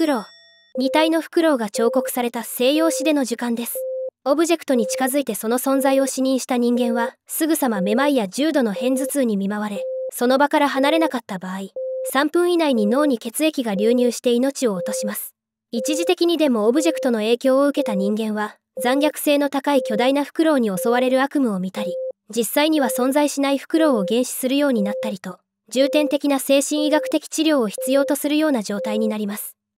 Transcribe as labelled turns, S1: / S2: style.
S1: クロウ二体のフクロウが彫刻された西洋史での時間ですオブジェクトに近づいてその存在を視認した人間はすぐさまめまいや重度の片頭痛に見舞われその場から離れなかった場合3分以内に脳に血液が流入して命を落とします一時的にでもオブジェクトの影響を受けた人間は残虐性の高い巨大なフクロウに襲われる悪夢を見たり実際には存在しないフクロウを原始するようになったりと重点的な精神医学的治療を必要とするような状態になります